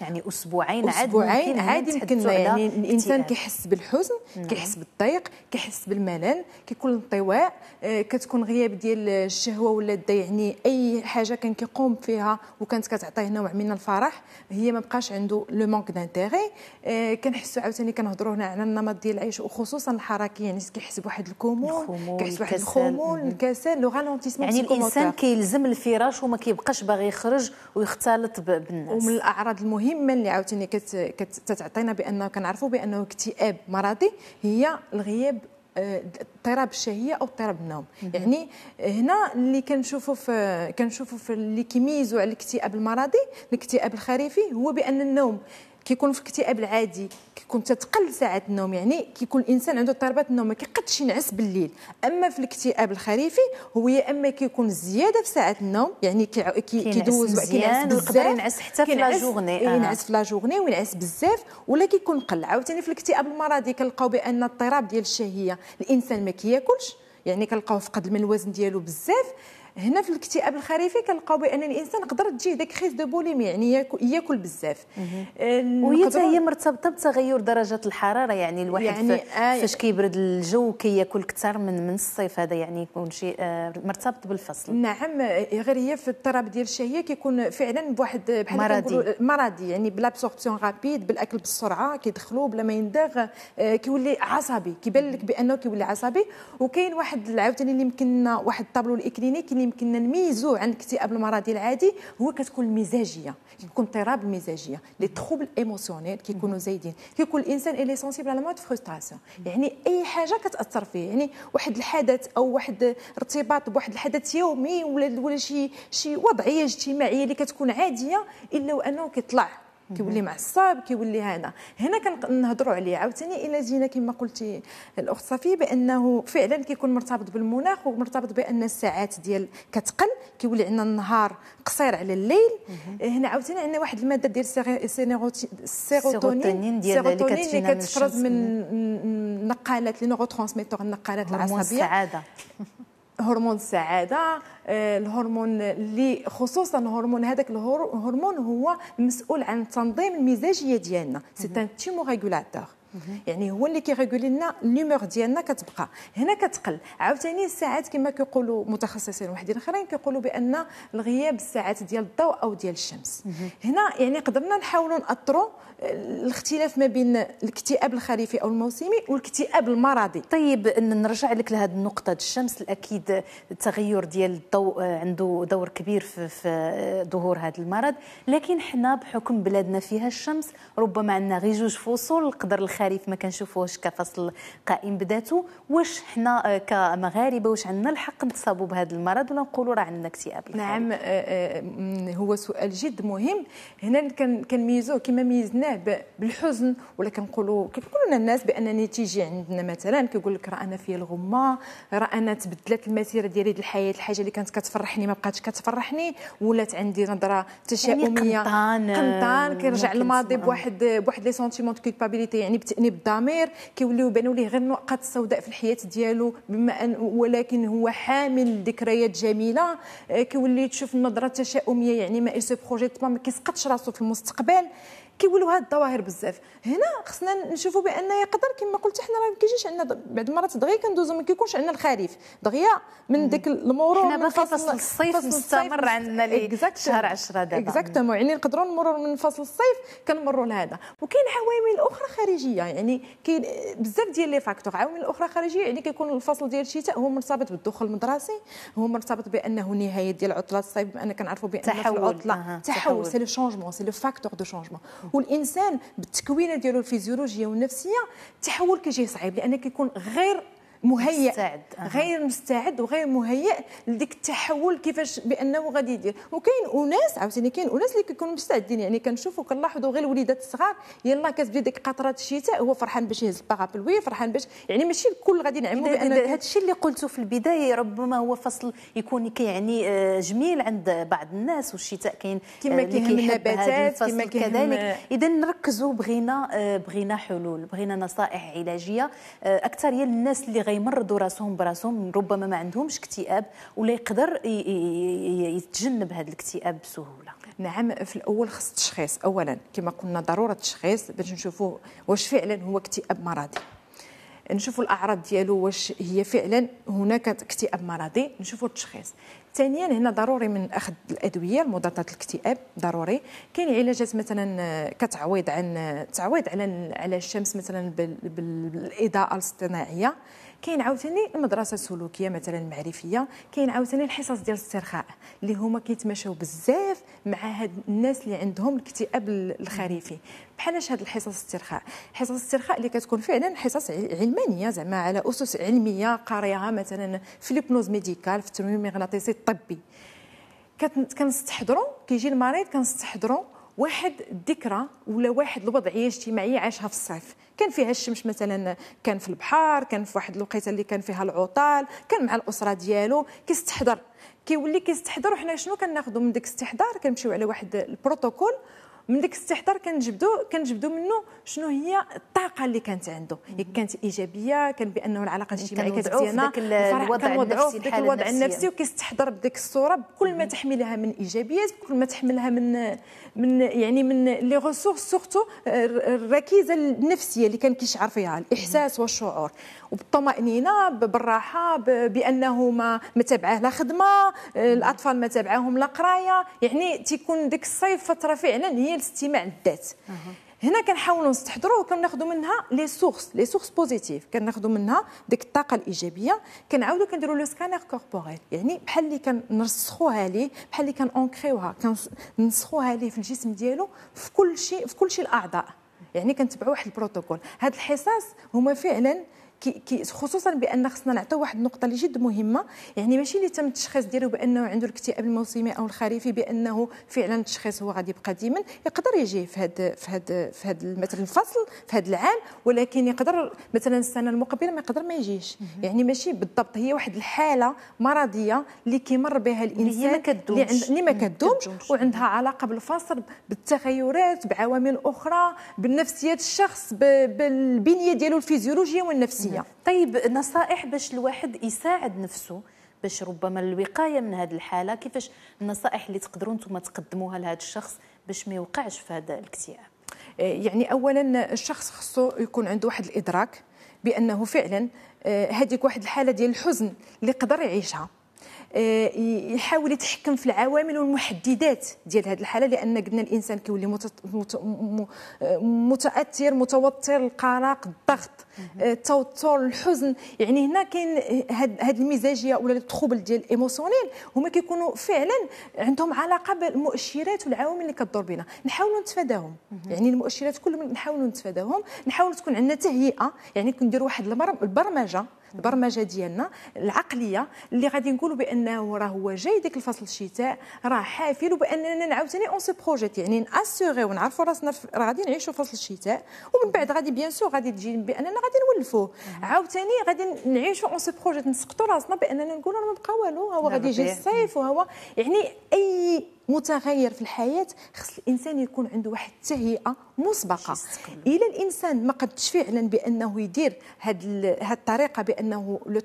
S1: يعني اسبوعين عادي اسبوعين عادي يمكن يعني الانسان كيحس
S5: بالحزن نعم. كيحس بالضيق كيحس بالملل كيكون الانطواء آه كتكون غياب ديال الشهوه ولا يعني اي حاجه كان كيقوم فيها وكانت كتعطيه نوع من الفرح هي ما بقاش عنده لو مونك دانتيغي آه كنحسوا عاوتاني كنهضروا هنا على النمط ديال العيش وخصوصا الحركي يعني كيحس بواحد الكمول كيحس بواحد الخمول الكسل لو غالونتيسمون يعني الانسان كيلزم الفراش وما كيبقاش باغي يخرج ويختلط
S1: بالناس
S5: ومن الاعراض المهمه مهمه اللي عاوتاني كتعطينا بانه كنعرفوا بانه اكتئاب مرضي هي الغياب آه، اضطراب الشهيه او اضطراب النوم يعني هنا اللي كنشوفوا في كنشوفوا في اللي كيميزوا على الاكتئاب المرضي الاكتئاب الخريفي هو بان النوم كيكون في الاكتئاب العادي كيكون تتقل ساعات النوم يعني كيكون الانسان عنده اضطرابات النوم ما كيقدش ينعس بالليل اما في الاكتئاب الخريفي هو يا اما كيكون زياده في ساعات النوم يعني كي كيدوز كينعس ويقدر ينعس حتى في لا جورني إيه، آه. ينعس في لا جورني وينعس بزاف ولا كيكون قل عاوتاني في الاكتئاب المرضي كنلقاو بان اضطراب ديال الشهيه الانسان ما كياكلش يعني كنلقاو فقد من الوزن ديالو بزاف هنا في الاكتئاب الخريفي كنلقاو بان الانسان قدر تجي داك خيز دو بوليمي
S1: يعني ياكل, بزاف وهي حتى هي مرتبطه بتغير درجه الحراره يعني الواحد يعني آه، فاش آه كيبرد الجو كياكل كي اكثر من من الصيف هذا يعني يكون شيء آه، مرتبط بالفصل نعم آه، غير هي في اضطراب ديال الشهيه كيكون فعلا بواحد بحال مرضي
S5: مرضي يعني بلابسوربسيون رابيد بالاكل بالسرعه كيدخلوا بلا ما يندغ كيولي عصبي كيبان لك بانه كيولي عصبي وكاين واحد عاوتاني اللي يمكن واحد الطابلو الاكلينيك يمكننا نميزو عن الاكتئاب المرضي العادي هو كتكون المزاجيه كيكون اضطراب المزاجيه لي تروبل ايموسيونيل كيكونوا زايدين كيكون الانسان اللي سونسيبل على مود فروستراسيون يعني اي حاجه كتاثر فيه يعني واحد الحدث او واحد ارتباط بواحد الحدث يومي ولا ولا شي شي وضعيه اجتماعيه اللي كتكون عاديه الا وانه كيطلع كيولي معصب كيولي هذا هنا كنهضروا عليه عاوتاني الا جينا كما قلتي الاخت صفي بانه فعلا كيكون مرتبط بالمناخ ومرتبط بان الساعات ديال كتقل كيولي عندنا النهار قصير على الليل هنا عاوتاني عندنا واحد الماده ديال السيروتونين ديال اللي كتفرز من النقالات لي نوروترانسميتور النقالات العصبيه السعاده هرمون السعاده آه، الهرمون اللي خصوصا هرمون هذاك الهرمون هو المسؤول عن تنظيم المزاجيه ديالنا سي ان تيمو ريغولاتور يعني هو اللي كيريغولي لنا ليمور ديالنا كتبقى هنا كتقل عاوتاني الساعات كما كيقولوا متخصصين وحدين اخرين كيقولوا بان الغياب الساعات ديال الضوء او ديال الشمس هنا يعني قدرنا نحاولوا ناثروا الاختلاف ما بين الاكتئاب الخريفي او
S1: الموسمي والاكتئاب المرضي طيب نرجع لك لهذه النقطه الشمس اكيد التغير ديال الضوء آه، عنده دور كبير في, في آه، ظهور هذا المرض لكن حنا بحكم بلادنا فيها الشمس ربما عندنا غير جوج فصول القدر الخريف ما كنشوفوهش كفصل قائم بذاته واش حنا آه، كمغاربه واش عندنا الحق نتصابوا بهذا المرض ولا نقولوا راه عندنا اكتئاب نعم هو سؤال جد
S5: مهم هنا كنميزوه كما ميزنا كنسمعناه بالحزن ولا كنقولوا كيقولوا لنا الناس بانني تيجي عندنا مثلا كيقول لك راه انا في الغمه راه انا تبدلت المسيره ديالي ديال الحياه الحاجه اللي كانت كتفرحني ما بقاتش كتفرحني ولات عندي نظره تشاؤميه يعني قنطان قنطان آه، كيرجع للماضي بواحد بواحد لي سونتيمون كولبابيليتي يعني بتانيب الضمير كيوليو بانوا ليه غير النقط السوداء في الحياه ديالو بما ان ولكن هو حامل ذكريات جميله آه، كيولي تشوف النظره التشاؤميه يعني ما سو بروجيت ما كيسقطش راسو في المستقبل كيولوا هاد الظواهر بزاف هنا خصنا نشوفوا بان يقدر كما قلت حنا راه ما كيجيش عندنا بعض المرات دغيا كندوزو ما كيكونش عندنا الخريف دغيا من ديك المرور حنا باقي فصل الصيف مستمر عندنا لي شهر 10 دابا اكزاكتومون يعني نقدروا نمروا من فصل الصيف كنمروا لهذا وكاين عوامل اخرى خارجيه يعني كاين بزاف ديال لي فاكتور عوامل اخرى خارجيه يعني كيكون الفصل ديال الشتاء هو مرتبط بالدخول المدرسي هو مرتبط بانه نهايه ديال عطله الصيف بان كنعرفوا بان تحول العطله تحول سي لو شونجمون سي لو فاكتور دو شونجمون والانسان بالتكوينه ديالو الفيزيولوجيه والنفسيه التحول كيجي صعيب لان كيكون غير مهيئ مستعد. أه. غير مستعد وغير مهيئ لديك التحول كيفاش بانه غادي يدير وكاين اناس عاوتاني كاين اناس اللي كيكونوا مستعدين يعني كنشوفوا كنلاحظوا غير الوليدات الصغار يلاه كتبدا ديك قطره الشتاء هو فرحان باش يهز
S1: البارابلوي فرحان باش يعني ماشي الكل غادي نعمو بان هذا الشيء اللي قلته في البدايه ربما هو فصل يكون كيعني آه، جميل عند بعض الناس والشتاء كاين آه، كما كاين النباتات كما كذلك اذا نركزوا بغينا آه، بغينا حلول بغينا نصائح علاجيه اكثر هي الناس اللي يمرضوا راسهم براسهم ربما ما عندهمش اكتئاب ولا يقدر يتجنب هذا الاكتئاب بسهوله نعم في الاول
S5: خص التشخيص اولا كما قلنا ضروره التشخيص باش نشوفوا واش فعلا هو اكتئاب مرضي نشوفوا الاعراض ديالو واش هي فعلا هناك اكتئاب مرضي نشوفوا التشخيص ثانيا هنا ضروري من اخذ الادويه المضادات الاكتئاب ضروري كاين علاجات مثلا كتعويض عن تعويض على على الشمس مثلا بالاضاءه الاصطناعيه كاين عاوتاني المدرسه السلوكيه مثلا المعرفيه كاين عاوتاني الحصص ديال الاسترخاء اللي هما كيتمشاو بزاف مع هاد الناس اللي عندهم الاكتئاب الخريفي بحالاش هاد الحصص الاسترخاء حصص الاسترخاء اللي كتكون فعلا حصص علمانيه زعما على اسس علميه قاريها مثلا في ليبنوز ميديكال في التنويم المغناطيسي الطبي كنستحضروا كيجي المريض كنستحضروا واحد الذكرى ولا واحد الوضعيه اجتماعيه عاشها في الصيف كان فيها الشمس مثلا كان في البحر كان في واحد الوقيته اللي كان فيها العطال كان مع الاسره ديالو كيستحضر كيولي كيستحضر وحنا شنو كناخذوا من داك الاستحضار كنمشيو على واحد البروتوكول من ديك الاستحضار كنجبدو كنجبدو منه شنو هي الطاقه اللي كانت عنده كانت ايجابيه كان بانه العلاقه الاجتماعيه كانت مزيانه الوضع النفسي ديك الوضع النفسي وكيستحضر بديك الصوره بكل ما تحملها من ايجابيات بكل ما تحملها من من يعني من لي ريسورس سورتو الركيزه النفسيه اللي كان كيشعر فيها الاحساس والشعور وبالطمانينه بالراحه بانه ما ما تابعاه لا خدمه الاطفال ما تابعاهم لا قرايه يعني تيكون ديك الصيف فتره فعلا هي ديال استماع الذات هنا كنحاولوا نستحضروه وكناخذوا منها لي سورس لي سورس بوزيتيف كناخذوا منها ديك الطاقه الايجابيه كنعاودوا كنديروا لو سكانير كوربوريل يعني بحال اللي كنرسخوها ليه بحال اللي كنونكريوها كنسخوها ليه في الجسم ديالو في كل شيء في كل شيء الاعضاء يعني كنتبعوا واحد البروتوكول هاد الحصص هما فعلا كي خصوصا بان خصنا نعطيو واحد النقطه اللي جد مهمه يعني ماشي اللي تم التشخيص ديالو بانه عنده الاكتئاب الموسمي او الخريفي بانه فعلا التشخيص هو غادي يبقى ديما يقدر يجي في هذا في هذا في هذا مثلا الفصل في هذا العام ولكن يقدر مثلا السنه المقبله ما يقدر ما يجيش يعني ماشي بالضبط هي واحد الحاله مرضيه اللي كيمر بها الانسان اللي ما كدومش وعندها علاقه بالفصل بالتغيرات بعوامل اخرى بالنفسيات الشخص بالبنيه ديالو
S1: الفيزيولوجيه والنفسيه النفسيه نعم. طيب نصائح باش الواحد يساعد نفسه باش ربما الوقايه من هذه الحاله كيفاش النصائح اللي تقدروا انتم تقدموها لهذا الشخص باش ما يوقعش في هذا الاكتئاب
S5: آه، يعني اولا الشخص خصو يكون عنده واحد الادراك بانه فعلا آه، هذيك واحد الحاله ديال الحزن اللي قدر يعيشها آه، يحاول يتحكم في العوامل والمحددات ديال هذه الحاله لان قلنا الانسان كيولي متاثر متوتر القلق الضغط آه، التوتر الحزن يعني هنا كاين هاد المزاجيه ولا التخوبل ديال الايموسيونيل هما كيكونوا فعلا عندهم علاقه بالمؤشرات والعوامل اللي كدور بنا نحاولوا نتفاداهم يعني المؤشرات كلهم نحاولوا نتفاداهم نحاولوا تكون عندنا تهيئه يعني كندير واحد البرمجه البرمجه ديالنا العقليه اللي غادي نقولوا بانه راه هو جاي ديك الفصل الشتاء راه حافل وباننا نعاوتاني اون سي بروجيت يعني ناسوري ونعرفوا راسنا راه غادي نعيشوا فصل الشتاء ومن بعد غادي بيان سور غادي تجي باننا غادي نولفوه عاوتاني غادي نعيشوا اون سي بروجيت نسقطوا راسنا باننا نقولوا راه ما بقى والو هو غادي يجي الصيف وهو يعني اي متغير في الحياه خص الانسان يكون عنده واحد التهيئه مسبقه الا الانسان ما قدش فعلا بانه يدير هاد هاد الطريقه بانه لو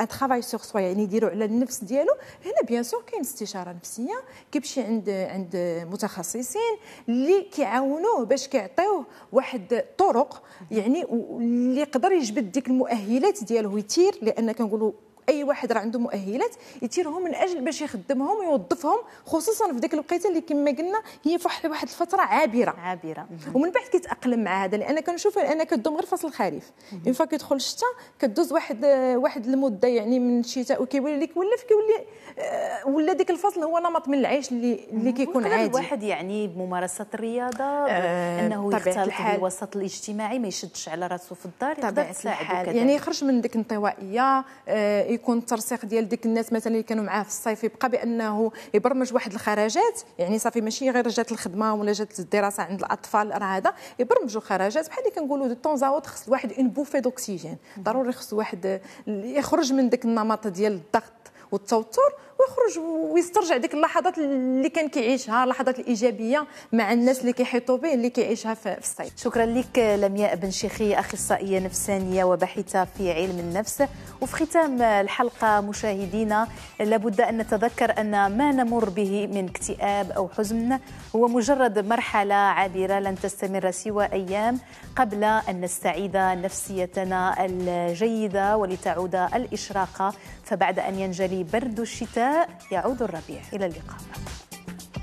S5: ان ترافاي سور سوا يعني يديروا على النفس ديالو هنا بيان سور كاين استشاره نفسيه كيمشي عند عند متخصصين اللي كيعاونوه باش كيعطيوه واحد الطرق يعني اللي يقدر يجبد ديك المؤهلات ديالو يتير لان كنقولوا اي واحد راه عنده مؤهلات يثيرهم من اجل باش يخدمهم ويوظفهم خصوصا في ديك الوقيته اللي كما قلنا هي في واحد الفتره عابره عابره ومن بعد كيتاقلم مع هذا لان كنشوف لان كدوم غير فصل الخريف اون فوا كيدخل الشتاء كدوز واحد واحد المده يعني من الشتاء وكيولي لك ولف كيولي آه، ولا ديك الفصل هو
S1: نمط من العيش اللي اللي كيكون عادي الواحد يعني بممارسه الرياضه آه انه يختلط بالوسط الاجتماعي ما يشدش على راسه في الدار يقدر يساعد يعني
S5: يخرج من ديك الانطوائيه آه يكون الترسيخ ديال ديك الناس مثلا اللي كانوا معاه في الصيف يبقى بانه يبرمج واحد الخراجات يعني صافي ماشي غير جات الخدمه ولا جات الدراسه عند الاطفال راه هذا يبرمجوا خراجات بحال اللي كنقولوا دو طون زاوت خص الواحد اون بوفي دوكسيجين ضروري خص واحد يخرج من ديك النمط ديال الضغط والتوتر ويخرج ويسترجع ديك اللحظات اللي كان كيعيشها اللحظات الايجابيه
S1: مع الناس اللي كيحيطوا به اللي كيعيشها في الصيد شكرا لك لمياء بن شيخي اخصائيه نفسانيه وباحثه في علم النفس وفي ختام الحلقه مشاهدينا لابد ان نتذكر ان ما نمر به من اكتئاب او حزن هو مجرد مرحله عابره لن تستمر سوى ايام قبل ان نستعيد نفسيتنا الجيده ولتعود الاشراقه فبعد ان ينجلي برد الشتاء يعود الربيع إلى اللقاء